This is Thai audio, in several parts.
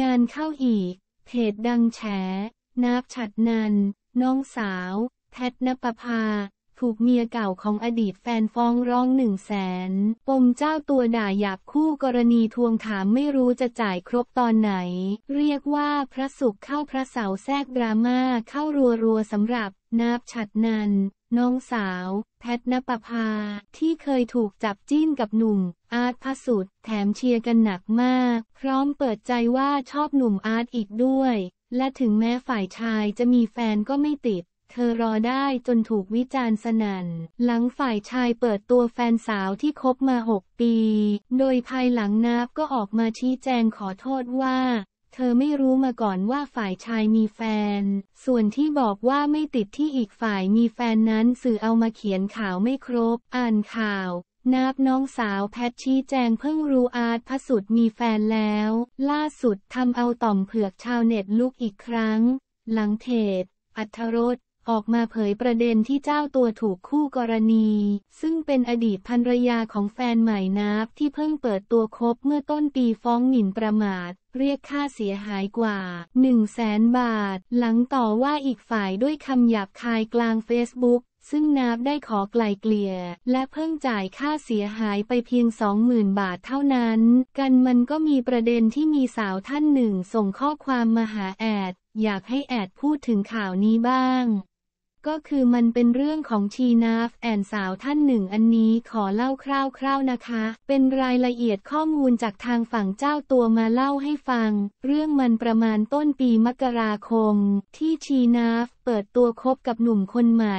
งานเข้าอีกเพจดังแฉนับฉัดนัน น้องสาวแพทนปภา ถูกเมียเก่าของอดีตแฟนฟ้องร้องหนึ่งแสน ปมเจ้าตัวด่าหยาบคู่กรณีทวงถามไม่รู้จะจ่ายครบตอนไหน เรียกว่าพระสุขเข้าพระเสาแทรกดราม่าเข้ารัวๆสำหรับนับฉัดนันน้องสาว แพทนปภาที่เคยถูกจับจิ้นกับหนุ่ม อาร์ตพสุด แถมเชียร์กันหนักมาก พร้อมเปิดใจว่าชอบหนุ่มอาร์ตอีกด้วย และถึงแม้ฝ่ายชายจะมีแฟนก็ไม่ติด เธอรอได้จนถูกวิจารณ์สนัน่น หลังฝ่ายชายเปิดตัวแฟนสาวที่คบมา 6 ปี โดยภายหลังนับก็ออกมาชี้แจงขอโทษว่าเธอไม่รู้มาก่อนว่าฝ่ายชายมีแฟน ส่วนที่บอกว่าไม่ติดที่อีกฝ่ายมีแฟนนั้นสื่อเอามาเขียนข่าวไม่ครบ อ่านข่าวนับน้องสาวแพทชี้แจงเพิ่งรู้อาร์ตพสุดมีแฟนแล้ว ล่าสุดทำเอาต่อมเผือกชาวเน็ตลุกอีกครั้ง หลังเทศอัทรสออกมาเผยประเด็นที่เจ้าตัวถูกคู่กรณี ซึ่งเป็นอดีตภรรยาของแฟนใหม่นับที่เพิ่งเปิดตัวคบเมื่อต้นปีฟ้องหมิ่นประมาทเรียกค่าเสียหายกว่า1 0 0 0 0 0 บาท หลังต่อว่าอีกฝ่ายด้วยคำหยาบคายกลางเฟซบุ๊ก ซึ่งนาบได้ขอไกลเกลี่ย และเพิ่งจ่ายค่าเสียหายไปเพียง 20,000 บาทเท่านั้น กันมันก็มีประเด็นที่มีสาวท่านหนึ่งส่งข้อความมาหาแอด อยากให้แอดพูดถึงข่าวนี้บ้างก็คือมันเป็นเรื่องของชีนาฟแอนสาวท่านหนึ่งอันนี้ขอเล่าคร่าวๆนะคะ เป็นรายละเอียดข้อมูลจากทางฝั่งเจ้าตัวมาเล่าให้ฟัง เรื่องมันประมาณต้นปีมกราคมที่ชีนาฟเปิดตัวคบกับหนุ่มคนใหม่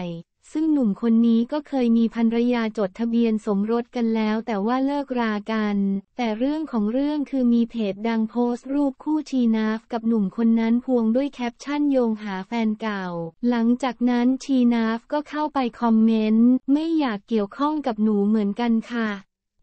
ซึ่งหนุ่มคนนี้ก็เคยมีภรรยาจดทะเบียนสมรสกันแล้วแต่ว่าเลิกรากัน แต่เรื่องของเรื่องคือมีเพจดังโพสต์รูปคู่ชีนาฟกับหนุ่มคนนั้นพวงด้วยแคปชั่นโยงหาแฟนเก่า หลังจากนั้นชีนาฟก็เข้าไปคอมเมนต์ไม่อยากเกี่ยวข้องกับหนูเหมือนกันค่ะ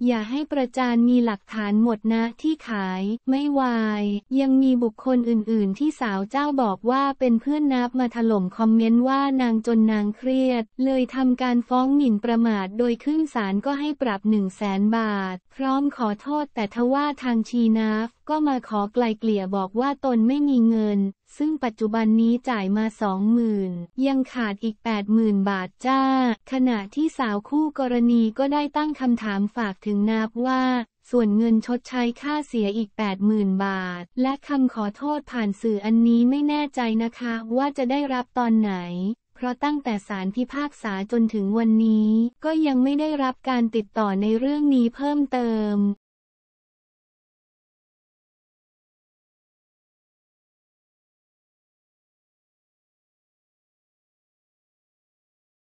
อย่าให้ประจานมีหลักฐานหมดนะที่ขาย ไม่วาย ยังมีบุคคลอื่น ๆ ที่สาวเจ้าบอกว่าเป็นเพื่อนนับมาถล่มคอมเมนต์ว่านางจนนางเครียด เลยทำการฟ้องหมิ่นประมาท โดยขึ้นศาลก็ให้ปรับหนึ่งแสนบาท พร้อมขอโทษแต่ทว่าทางชีนับก็มาขอไกลเกลี่ยบอกว่าตนไม่มีเงิน ซึ่งปัจจุบันนี้จ่ายมาสองหมื่นยังขาดอีก 8 0ื่นบาทจ้า ขณะที่สาวคู่กรณีก็ได้ตั้งคำถามฝากถึงนาบว่า ส่วนเงินชดใช้ค่าเสียอีก 8 0ื่นบาท และคำขอโทษผ่านสื่ออันนี้ไม่แน่ใจนะคะว่าจะได้รับตอนไหน เพราะตั้งแต่สารพิพากษาจนถึงวันนี้ ก็ยังไม่ได้รับการติดต่อในเรื่องนี้เพิ่มเติม